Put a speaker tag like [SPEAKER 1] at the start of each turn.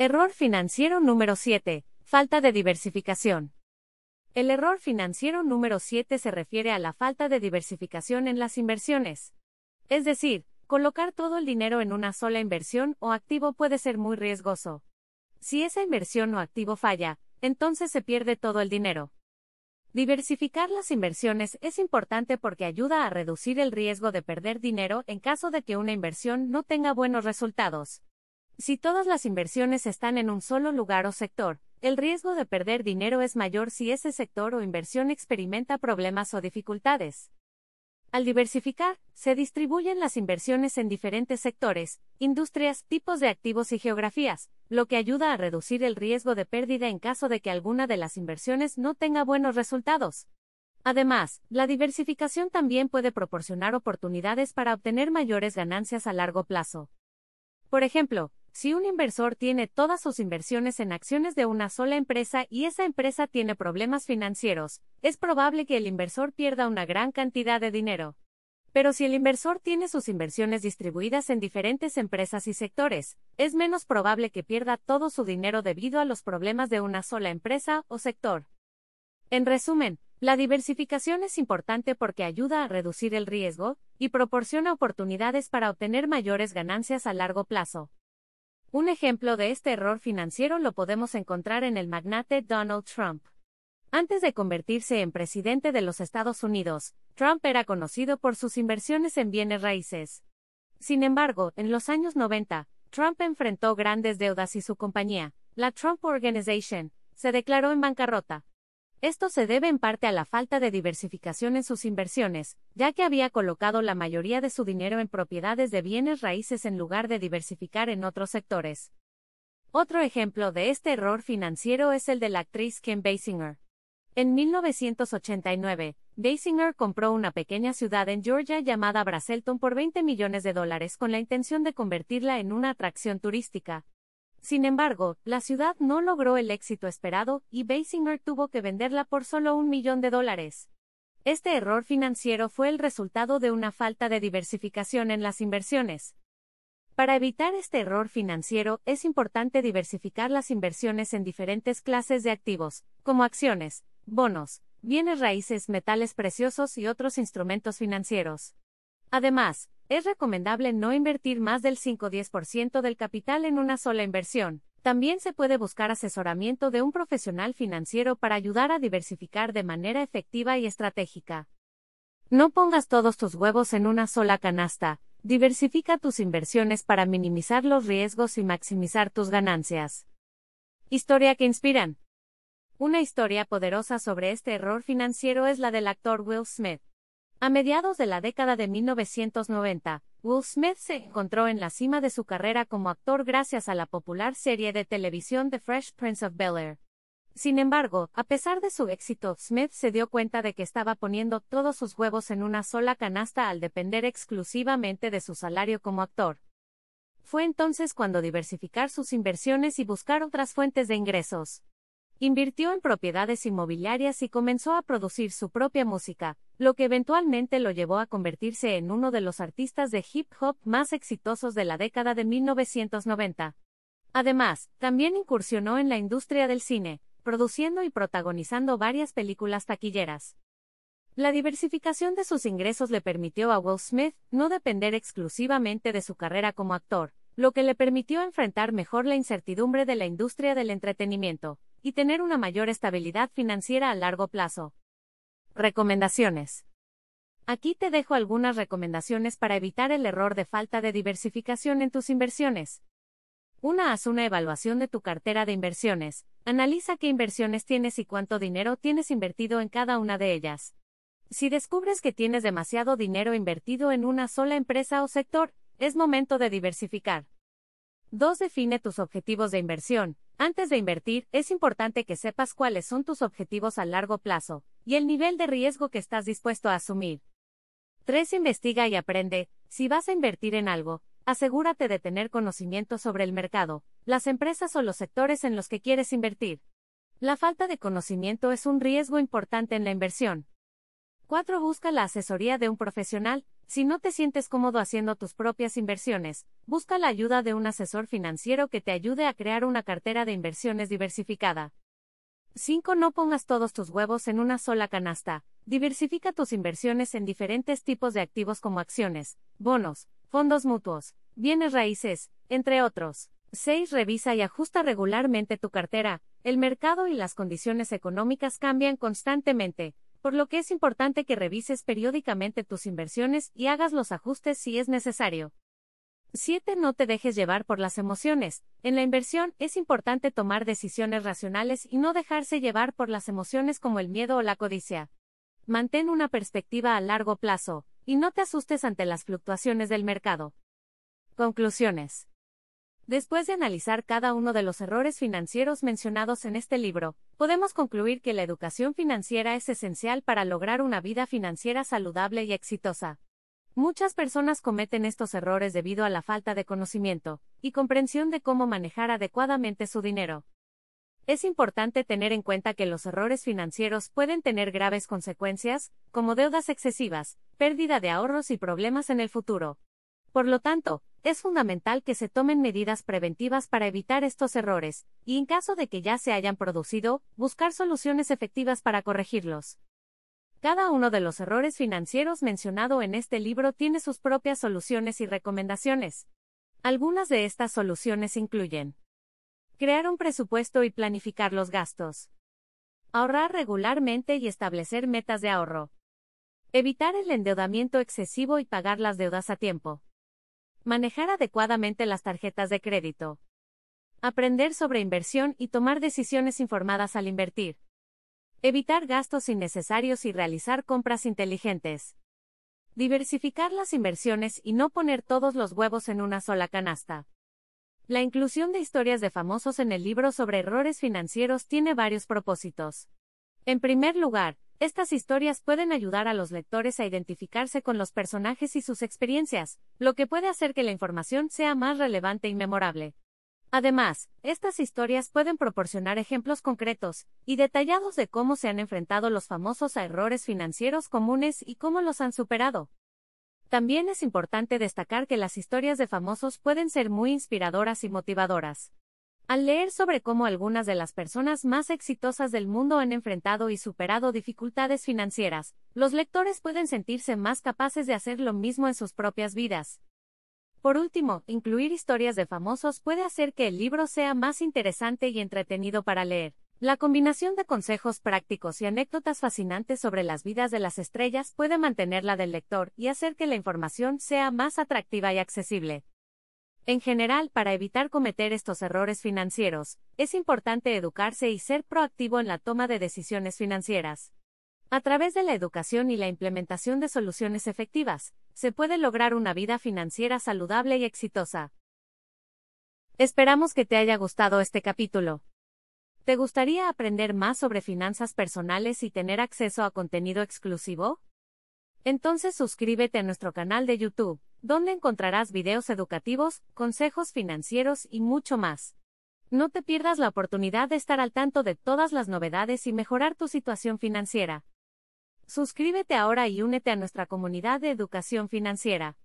[SPEAKER 1] Error financiero número 7. Falta de diversificación. El error financiero número 7 se refiere a la falta de diversificación en las inversiones. Es decir, colocar todo el dinero en una sola inversión o activo puede ser muy riesgoso. Si esa inversión o activo falla, entonces se pierde todo el dinero. Diversificar las inversiones es importante porque ayuda a reducir el riesgo de perder dinero en caso de que una inversión no tenga buenos resultados. Si todas las inversiones están en un solo lugar o sector, el riesgo de perder dinero es mayor si ese sector o inversión experimenta problemas o dificultades. Al diversificar, se distribuyen las inversiones en diferentes sectores, industrias, tipos de activos y geografías, lo que ayuda a reducir el riesgo de pérdida en caso de que alguna de las inversiones no tenga buenos resultados. Además, la diversificación también puede proporcionar oportunidades para obtener mayores ganancias a largo plazo. Por ejemplo, si un inversor tiene todas sus inversiones en acciones de una sola empresa y esa empresa tiene problemas financieros, es probable que el inversor pierda una gran cantidad de dinero. Pero si el inversor tiene sus inversiones distribuidas en diferentes empresas y sectores, es menos probable que pierda todo su dinero debido a los problemas de una sola empresa o sector. En resumen, la diversificación es importante porque ayuda a reducir el riesgo y proporciona oportunidades para obtener mayores ganancias a largo plazo. Un ejemplo de este error financiero lo podemos encontrar en el magnate Donald Trump. Antes de convertirse en presidente de los Estados Unidos, Trump era conocido por sus inversiones en bienes raíces. Sin embargo, en los años 90, Trump enfrentó grandes deudas y su compañía, la Trump Organization, se declaró en bancarrota. Esto se debe en parte a la falta de diversificación en sus inversiones, ya que había colocado la mayoría de su dinero en propiedades de bienes raíces en lugar de diversificar en otros sectores. Otro ejemplo de este error financiero es el de la actriz Kim Basinger. En 1989, Basinger compró una pequeña ciudad en Georgia llamada Braselton por 20 millones de dólares con la intención de convertirla en una atracción turística. Sin embargo, la ciudad no logró el éxito esperado, y Basinger tuvo que venderla por solo un millón de dólares. Este error financiero fue el resultado de una falta de diversificación en las inversiones. Para evitar este error financiero, es importante diversificar las inversiones en diferentes clases de activos, como acciones, bonos, bienes raíces, metales preciosos y otros instrumentos financieros. Además, es recomendable no invertir más del 5-10% del capital en una sola inversión. También se puede buscar asesoramiento de un profesional financiero para ayudar a diversificar de manera efectiva y estratégica. No pongas todos tus huevos en una sola canasta, diversifica tus inversiones para minimizar los riesgos y maximizar tus ganancias. Historia que inspiran. Una historia poderosa sobre este error financiero es la del actor Will Smith. A mediados de la década de 1990, Will Smith se encontró en la cima de su carrera como actor gracias a la popular serie de televisión The Fresh Prince of Bel Air. Sin embargo, a pesar de su éxito, Smith se dio cuenta de que estaba poniendo todos sus huevos en una sola canasta al depender exclusivamente de su salario como actor. Fue entonces cuando diversificar sus inversiones y buscar otras fuentes de ingresos. Invirtió en propiedades inmobiliarias y comenzó a producir su propia música, lo que eventualmente lo llevó a convertirse en uno de los artistas de hip hop más exitosos de la década de 1990. Además, también incursionó en la industria del cine, produciendo y protagonizando varias películas taquilleras. La diversificación de sus ingresos le permitió a Will Smith no depender exclusivamente de su carrera como actor, lo que le permitió enfrentar mejor la incertidumbre de la industria del entretenimiento, y tener una mayor estabilidad financiera a largo plazo. Recomendaciones. Aquí te dejo algunas recomendaciones para evitar el error de falta de diversificación en tus inversiones. Una, haz una evaluación de tu cartera de inversiones. Analiza qué inversiones tienes y cuánto dinero tienes invertido en cada una de ellas. Si descubres que tienes demasiado dinero invertido en una sola empresa o sector, es momento de diversificar. 2. Define tus objetivos de inversión. Antes de invertir, es importante que sepas cuáles son tus objetivos a largo plazo, y el nivel de riesgo que estás dispuesto a asumir. 3. Investiga y aprende. Si vas a invertir en algo, asegúrate de tener conocimiento sobre el mercado, las empresas o los sectores en los que quieres invertir. La falta de conocimiento es un riesgo importante en la inversión. 4. Busca la asesoría de un profesional. Si no te sientes cómodo haciendo tus propias inversiones, busca la ayuda de un asesor financiero que te ayude a crear una cartera de inversiones diversificada. 5. No pongas todos tus huevos en una sola canasta. Diversifica tus inversiones en diferentes tipos de activos como acciones, bonos, fondos mutuos, bienes raíces, entre otros. 6. Revisa y ajusta regularmente tu cartera. El mercado y las condiciones económicas cambian constantemente, por lo que es importante que revises periódicamente tus inversiones y hagas los ajustes si es necesario. 7. No te dejes llevar por las emociones. En la inversión es importante tomar decisiones racionales y no dejarse llevar por las emociones como el miedo o la codicia. Mantén una perspectiva a largo plazo, y no te asustes ante las fluctuaciones del mercado. Conclusiones. Después de analizar cada uno de los errores financieros mencionados en este libro, podemos concluir que la educación financiera es esencial para lograr una vida financiera saludable y exitosa. Muchas personas cometen estos errores debido a la falta de conocimiento y comprensión de cómo manejar adecuadamente su dinero. Es importante tener en cuenta que los errores financieros pueden tener graves consecuencias, como deudas excesivas, pérdida de ahorros y problemas en el futuro. Por lo tanto, es fundamental que se tomen medidas preventivas para evitar estos errores, y en caso de que ya se hayan producido, buscar soluciones efectivas para corregirlos. Cada uno de los errores financieros mencionado en este libro tiene sus propias soluciones y recomendaciones. Algunas de estas soluciones incluyen crear un presupuesto y planificar los gastos, ahorrar regularmente y establecer metas de ahorro, evitar el endeudamiento excesivo y pagar las deudas a tiempo, manejar adecuadamente las tarjetas de crédito, aprender sobre inversión y tomar decisiones informadas al invertir. Evitar gastos innecesarios y realizar compras inteligentes. Diversificar las inversiones y no poner todos los huevos en una sola canasta. La inclusión de historias de famosos en el libro sobre errores financieros tiene varios propósitos. En primer lugar, estas historias pueden ayudar a los lectores a identificarse con los personajes y sus experiencias, lo que puede hacer que la información sea más relevante y memorable. Además, estas historias pueden proporcionar ejemplos concretos y detallados de cómo se han enfrentado los famosos a errores financieros comunes y cómo los han superado. También es importante destacar que las historias de famosos pueden ser muy inspiradoras y motivadoras. Al leer sobre cómo algunas de las personas más exitosas del mundo han enfrentado y superado dificultades financieras, los lectores pueden sentirse más capaces de hacer lo mismo en sus propias vidas. Por último, incluir historias de famosos puede hacer que el libro sea más interesante y entretenido para leer. La combinación de consejos prácticos y anécdotas fascinantes sobre las vidas de las estrellas puede mantenerla del lector y hacer que la información sea más atractiva y accesible. En general, para evitar cometer estos errores financieros, es importante educarse y ser proactivo en la toma de decisiones financieras. A través de la educación y la implementación de soluciones efectivas, se puede lograr una vida financiera saludable y exitosa. Esperamos que te haya gustado este capítulo. ¿Te gustaría aprender más sobre finanzas personales y tener acceso a contenido exclusivo? Entonces suscríbete a nuestro canal de YouTube, donde encontrarás videos educativos, consejos financieros y mucho más. No te pierdas la oportunidad de estar al tanto de todas las novedades y mejorar tu situación financiera. Suscríbete ahora y únete a nuestra comunidad de educación financiera.